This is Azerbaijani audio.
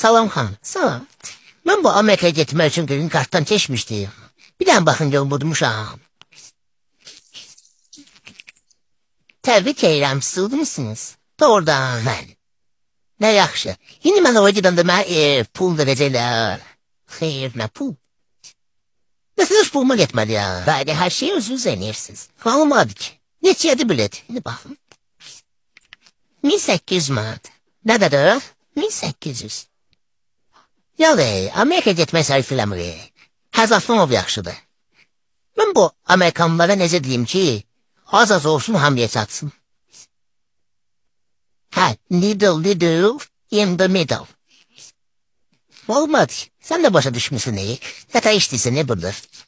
Salam xan. Salam. Mən bu Amerikaya getmək üçün qızın kartdan keçmişdim. Bir dənə baxınca unutmuşam. Təbrik edirəm, siz udmusunuz. Doğrudan mən. Nə yaxşı. İndi mən oraya gedəndə mənə ev, pul verəcəklər. Xeyr, nə pul? Məsələn, puluma getməliyəm. Bəli, hər şeyi özünüz eləyirsiz. Qalmadı ki. Neçəyədir bilet? İndi baxın. 1800 manat. Nə qədər? 1800. Yavey, Amerika getmək sərfiləmri. Həzasdan ov yaxşıdır. Mən bu Amerikanlara necə deyim ki, az-az olsun hamıya çatsın. Hə, needle, needle, in the middle. Olmadı, sən də başa düşmüsün, nə təyişdirsən, nə budur?